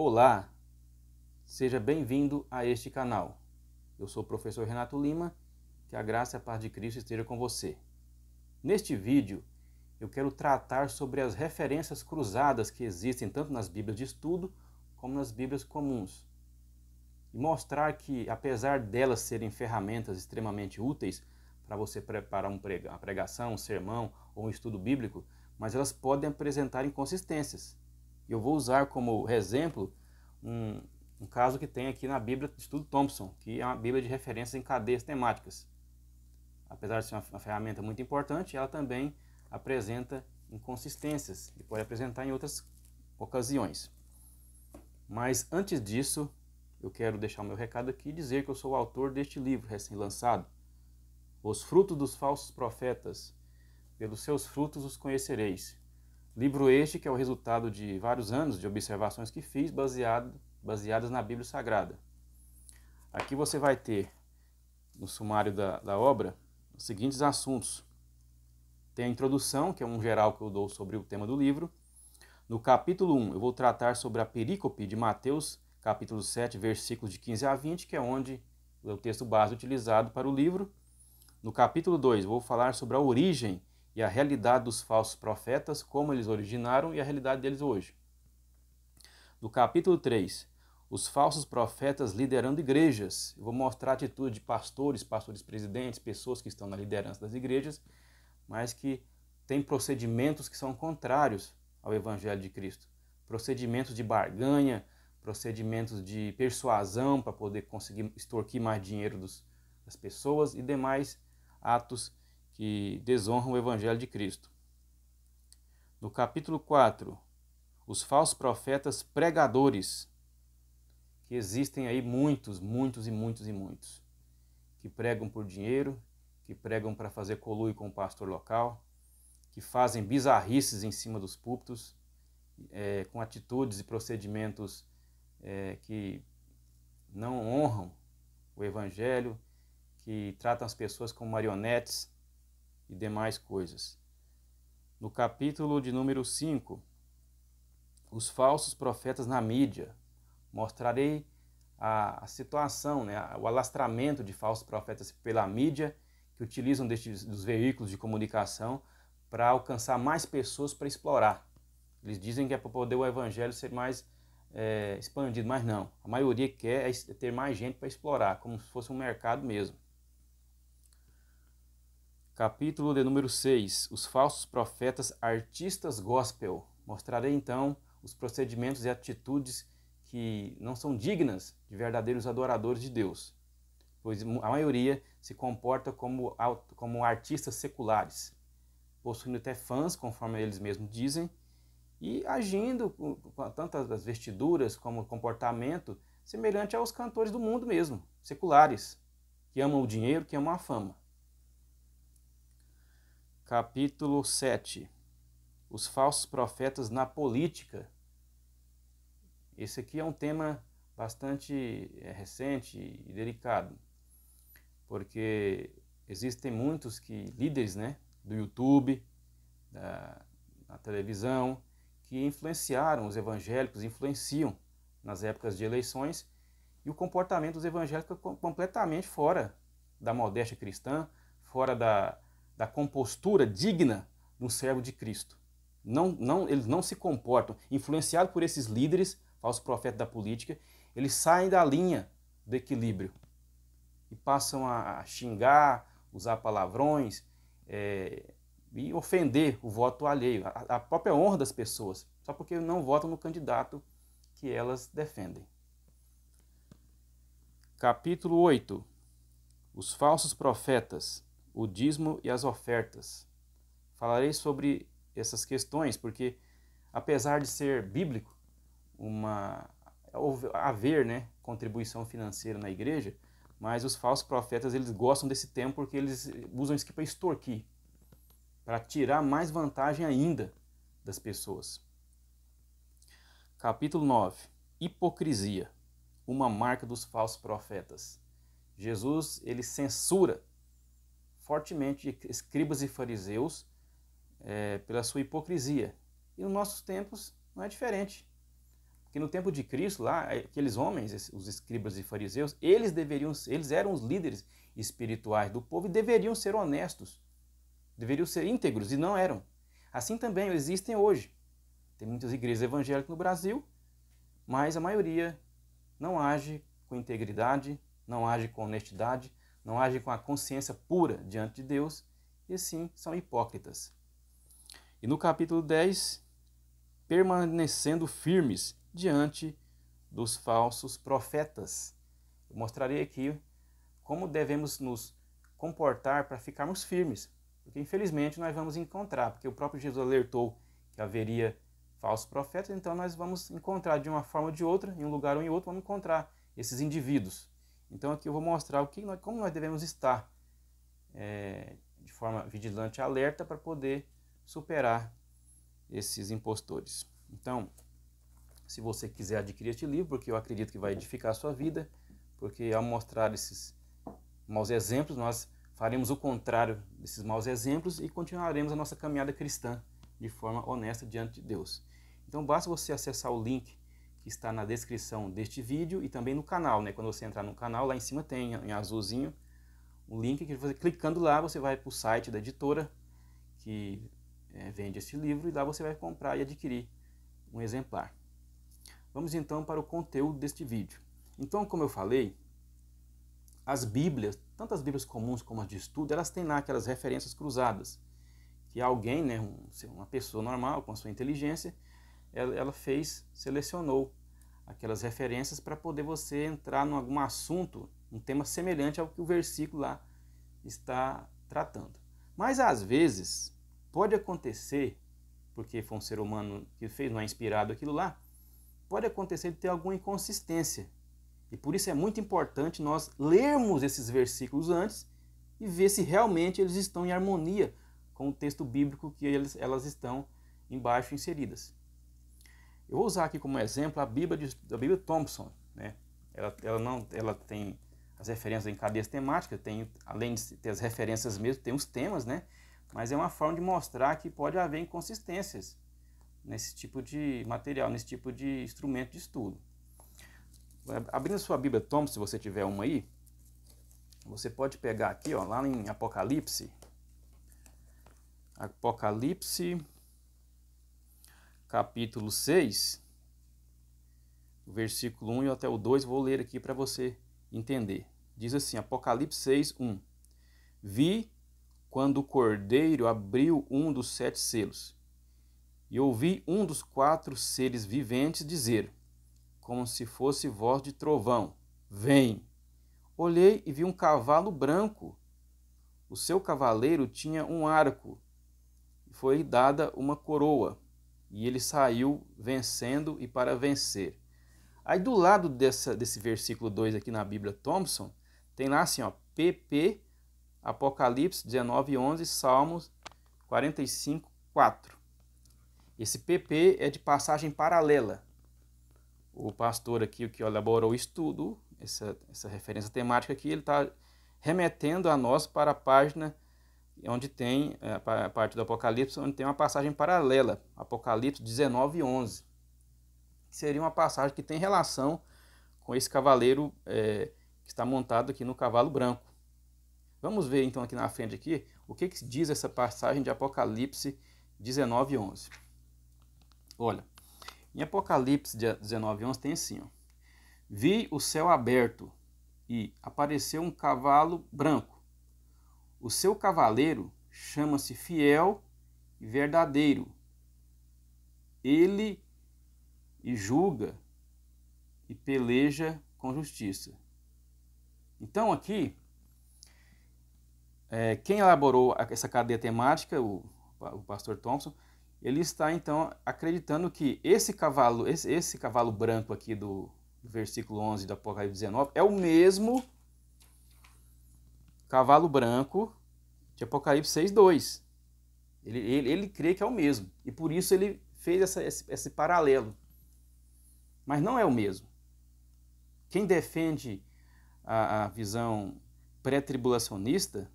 Olá, seja bem-vindo a este canal. Eu sou o professor Renato Lima, que a graça e a paz de Cristo esteja com você. Neste vídeo, eu quero tratar sobre as referências cruzadas que existem tanto nas Bíblias de estudo como nas Bíblias comuns e mostrar que, apesar delas serem ferramentas extremamente úteis para você preparar uma pregação, um sermão ou um estudo bíblico, mas elas podem apresentar inconsistências eu vou usar como exemplo um, um caso que tem aqui na Bíblia de Estudo Thompson, que é uma Bíblia de referência em cadeias temáticas. Apesar de ser uma, uma ferramenta muito importante, ela também apresenta inconsistências e pode apresentar em outras ocasiões. Mas antes disso, eu quero deixar o meu recado aqui e dizer que eu sou o autor deste livro recém-lançado, Os Frutos dos Falsos Profetas. Pelos seus frutos os conhecereis. Livro este que é o resultado de vários anos de observações que fiz baseado, baseadas na Bíblia Sagrada. Aqui você vai ter, no sumário da, da obra, os seguintes assuntos. Tem a introdução, que é um geral que eu dou sobre o tema do livro. No capítulo 1, eu vou tratar sobre a perícope de Mateus, capítulo 7, versículos de 15 a 20, que é onde é o texto base utilizado para o livro. No capítulo 2, vou falar sobre a origem e a realidade dos falsos profetas, como eles originaram e a realidade deles hoje. No capítulo 3, os falsos profetas liderando igrejas. Eu vou mostrar a atitude de pastores, pastores presidentes, pessoas que estão na liderança das igrejas, mas que têm procedimentos que são contrários ao evangelho de Cristo. Procedimentos de barganha, procedimentos de persuasão para poder conseguir extorquir mais dinheiro dos, das pessoas e demais atos que desonram o Evangelho de Cristo. No capítulo 4, os falsos profetas pregadores, que existem aí muitos, muitos e muitos e muitos, que pregam por dinheiro, que pregam para fazer colui com o pastor local, que fazem bizarrices em cima dos púlpitos, é, com atitudes e procedimentos é, que não honram o Evangelho, que tratam as pessoas como marionetes, e demais coisas. No capítulo de número 5, os falsos profetas na mídia. Mostrarei a, a situação, né, o alastramento de falsos profetas pela mídia que utilizam destes, dos veículos de comunicação para alcançar mais pessoas para explorar. Eles dizem que é para poder o evangelho ser mais é, expandido, mas não. A maioria quer é ter mais gente para explorar, como se fosse um mercado mesmo capítulo de número 6, os falsos profetas artistas gospel. Mostrarei então os procedimentos e atitudes que não são dignas de verdadeiros adoradores de Deus, pois a maioria se comporta como, como artistas seculares, possuindo até fãs, conforme eles mesmos dizem, e agindo com tantas vestiduras como comportamento semelhante aos cantores do mundo mesmo, seculares, que amam o dinheiro, que amam a fama capítulo 7 Os falsos profetas na política. Esse aqui é um tema bastante eh, recente e delicado, porque existem muitos que líderes, né, do YouTube, da, da televisão, que influenciaram os evangélicos, influenciam nas épocas de eleições, e o comportamento dos evangélicos é completamente fora da modéstia cristã, fora da da compostura digna de um servo de Cristo. Não, não, eles não se comportam. Influenciados por esses líderes, falsos profetas da política, eles saem da linha do equilíbrio e passam a xingar, usar palavrões é, e ofender o voto alheio, a, a própria honra das pessoas, só porque não votam no candidato que elas defendem. Capítulo 8 Os falsos profetas o dízimo e as ofertas. Falarei sobre essas questões porque, apesar de ser bíblico, uma haver né, contribuição financeira na igreja, mas os falsos profetas eles gostam desse tempo porque eles usam isso aqui para extorquir, para tirar mais vantagem ainda das pessoas. Capítulo 9: Hipocrisia, uma marca dos falsos profetas. Jesus ele censura fortemente de escribas e fariseus é, pela sua hipocrisia. E nos nossos tempos não é diferente. Porque no tempo de Cristo, lá, é, aqueles homens, os escribas e fariseus, eles deveriam, eles eram os líderes espirituais do povo e deveriam ser honestos, deveriam ser íntegros e não eram. Assim também existem hoje. Tem muitas igrejas evangélicas no Brasil, mas a maioria não age com integridade, não age com honestidade, não agem com a consciência pura diante de Deus e sim são hipócritas. E no capítulo 10, permanecendo firmes diante dos falsos profetas. Eu mostrarei aqui como devemos nos comportar para ficarmos firmes, porque infelizmente nós vamos encontrar, porque o próprio Jesus alertou que haveria falsos profetas, então nós vamos encontrar de uma forma ou de outra, em um lugar ou em outro, vamos encontrar esses indivíduos então aqui eu vou mostrar o que nós, como nós devemos estar é, de forma vigilante e alerta para poder superar esses impostores. Então, se você quiser adquirir este livro, porque eu acredito que vai edificar a sua vida, porque ao mostrar esses maus exemplos, nós faremos o contrário desses maus exemplos e continuaremos a nossa caminhada cristã de forma honesta diante de Deus. Então, basta você acessar o link está na descrição deste vídeo e também no canal, né? Quando você entrar no canal, lá em cima tem em azulzinho o link que você clicando lá você vai para o site da editora que é, vende este livro e lá você vai comprar e adquirir um exemplar. Vamos então para o conteúdo deste vídeo. Então, como eu falei, as Bíblias, tanto as Bíblias comuns como as de estudo, elas têm lá aquelas referências cruzadas que alguém, né, um, uma pessoa normal com a sua inteligência, ela, ela fez, selecionou aquelas referências para poder você entrar em algum assunto, um tema semelhante ao que o versículo lá está tratando. Mas às vezes pode acontecer, porque foi um ser humano que fez, não é inspirado aquilo lá, pode acontecer de ter alguma inconsistência. E por isso é muito importante nós lermos esses versículos antes e ver se realmente eles estão em harmonia com o texto bíblico que eles, elas estão embaixo inseridas. Eu vou usar aqui como exemplo a Bíblia, de, a Bíblia Thompson. Né? Ela, ela, não, ela tem as referências em cadeias temáticas, tem, além de ter as referências mesmo, tem os temas, né? mas é uma forma de mostrar que pode haver inconsistências nesse tipo de material, nesse tipo de instrumento de estudo. Abrindo sua Bíblia Thompson, se você tiver uma aí, você pode pegar aqui, ó, lá em Apocalipse. Apocalipse capítulo 6, versículo 1 e até o 2, vou ler aqui para você entender. Diz assim, Apocalipse 6, 1. Vi quando o cordeiro abriu um dos sete selos, e ouvi um dos quatro seres viventes dizer, como se fosse voz de trovão: Vem! Olhei e vi um cavalo branco. O seu cavaleiro tinha um arco, e foi dada uma coroa e ele saiu vencendo e para vencer. Aí do lado dessa, desse versículo 2 aqui na Bíblia Thompson, tem lá assim, ó, PP, Apocalipse 19, 11, Salmos 45, 4. Esse PP é de passagem paralela. O pastor aqui, o que elaborou o estudo, essa, essa referência temática aqui, ele está remetendo a nós para a página é onde tem é, a parte do Apocalipse, onde tem uma passagem paralela, Apocalipse 19 11, que seria uma passagem que tem relação com esse cavaleiro é, que está montado aqui no cavalo branco. Vamos ver então aqui na frente aqui o que, que diz essa passagem de Apocalipse 19 11. Olha, em Apocalipse 19 11 tem assim, ó, Vi o céu aberto e apareceu um cavalo branco o seu cavaleiro chama-se fiel e verdadeiro. Ele e julga e peleja com justiça. Então aqui, é, quem elaborou essa cadeia temática, o, o pastor Thompson, ele está então acreditando que esse cavalo, esse, esse cavalo branco aqui do, do versículo 11 do Apocalipse 19 é o mesmo cavalo branco de Apocalipse 6, 2. Ele, ele, ele crê que é o mesmo. E por isso ele fez essa, esse, esse paralelo. Mas não é o mesmo. Quem defende a, a visão pré-tribulacionista,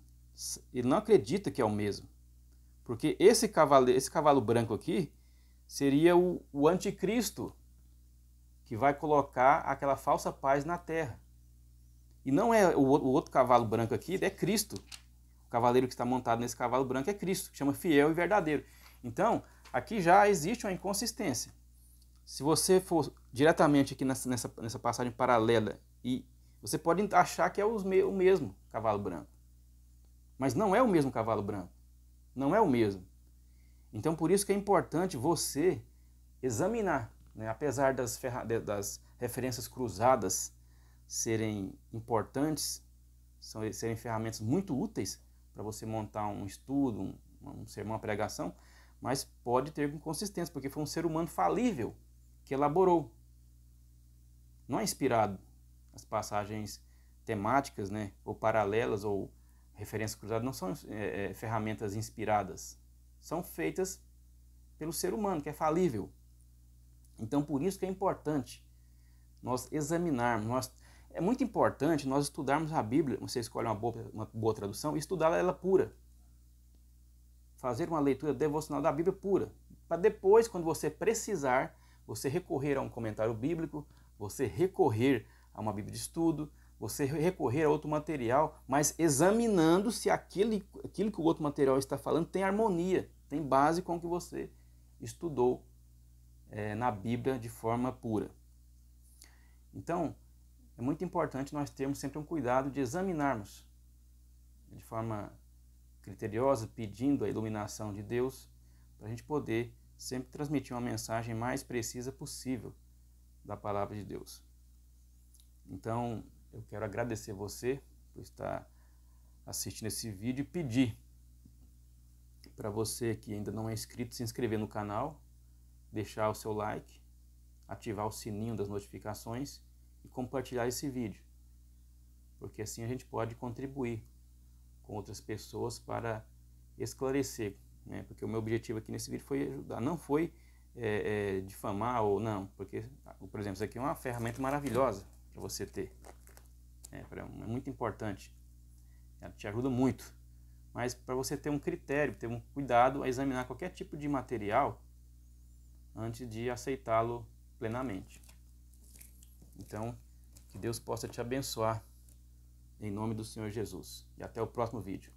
ele não acredita que é o mesmo. Porque esse cavalo, esse cavalo branco aqui seria o, o anticristo que vai colocar aquela falsa paz na terra. E não é o, o outro cavalo branco aqui, é Cristo. O cavaleiro que está montado nesse cavalo branco é Cristo, que chama fiel e verdadeiro. Então, aqui já existe uma inconsistência. Se você for diretamente aqui nessa, nessa, nessa passagem paralela, e você pode achar que é o mesmo cavalo branco. Mas não é o mesmo cavalo branco. Não é o mesmo. Então, por isso que é importante você examinar, né? apesar das, das referências cruzadas serem importantes, são, serem ferramentas muito úteis para você montar um estudo, um, um sermão, uma pregação, mas pode ter inconsistência, porque foi um ser humano falível que elaborou. Não é inspirado as passagens temáticas, né, ou paralelas, ou referências cruzadas, não são é, é ferramentas inspiradas. São feitas pelo ser humano, que é falível. Então, por isso que é importante nós examinarmos, nós é muito importante nós estudarmos a Bíblia, você escolhe uma boa, uma boa tradução, e estudar ela pura. Fazer uma leitura devocional da Bíblia pura. Para depois, quando você precisar, você recorrer a um comentário bíblico, você recorrer a uma Bíblia de estudo, você recorrer a outro material, mas examinando se aquele, aquilo que o outro material está falando tem harmonia, tem base com o que você estudou é, na Bíblia de forma pura. Então, é muito importante nós termos sempre um cuidado de examinarmos de forma criteriosa, pedindo a iluminação de Deus, para a gente poder sempre transmitir uma mensagem mais precisa possível da palavra de Deus. Então, eu quero agradecer você por estar assistindo esse vídeo e pedir para você que ainda não é inscrito se inscrever no canal, deixar o seu like, ativar o sininho das notificações e compartilhar esse vídeo, porque assim a gente pode contribuir com outras pessoas para esclarecer, né? porque o meu objetivo aqui nesse vídeo foi ajudar, não foi é, é, difamar ou não, porque, por exemplo, isso aqui é uma ferramenta maravilhosa para você ter, é, pra, é muito importante, ela te ajuda muito, mas para você ter um critério, ter um cuidado a examinar qualquer tipo de material antes de aceitá-lo plenamente. Então, que Deus possa te abençoar em nome do Senhor Jesus. E até o próximo vídeo.